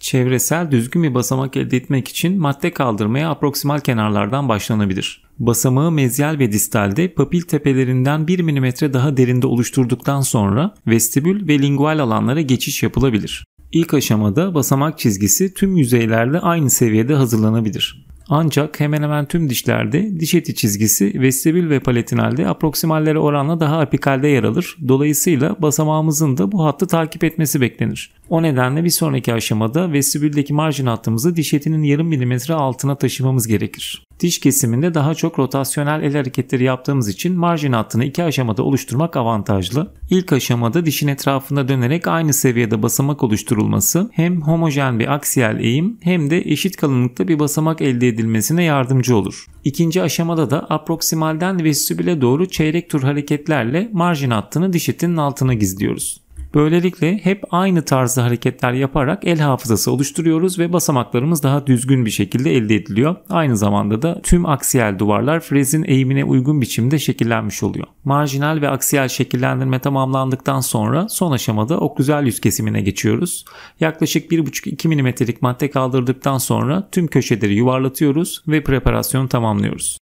çevresel düzgün bir basamak elde etmek için madde kaldırmaya aproksimal kenarlardan başlanabilir. Basamağı mezyal ve distalde papil tepelerinden 1 mm daha derinde oluşturduktan sonra vestibül ve lingual alanlara geçiş yapılabilir. İlk aşamada basamak çizgisi tüm yüzeylerde aynı seviyede hazırlanabilir. Ancak hemen hemen tüm dişlerde diş eti çizgisi vestibül ve palatinalde aproksimallere oranla daha apikalde yer alır. Dolayısıyla basamağımızın da bu hattı takip etmesi beklenir. O nedenle bir sonraki aşamada vestibüldeki marjin hattımızı diş etinin yarım milimetre altına taşımamız gerekir. Diş kesiminde daha çok rotasyonel el hareketleri yaptığımız için marjin hattını iki aşamada oluşturmak avantajlı. İlk aşamada dişin etrafında dönerek aynı seviyede basamak oluşturulması hem homojen bir aksiyel eğim hem de eşit kalınlıkta bir basamak elde edilmesine yardımcı olur. İkinci aşamada da aproksimalden vestibüle doğru çeyrek tur hareketlerle marjin hattını diş etinin altına gizliyoruz. Böylelikle hep aynı tarzda hareketler yaparak el hafızası oluşturuyoruz ve basamaklarımız daha düzgün bir şekilde elde ediliyor. Aynı zamanda da tüm aksiyel duvarlar frezin eğimine uygun biçimde şekillenmiş oluyor. Marjinal ve aksiyel şekillendirme tamamlandıktan sonra son aşamada oklüzel yüz kesimine geçiyoruz. Yaklaşık 1,5-2 mm'lik madde kaldırdıktan sonra tüm köşeleri yuvarlatıyoruz ve preparasyonu tamamlıyoruz.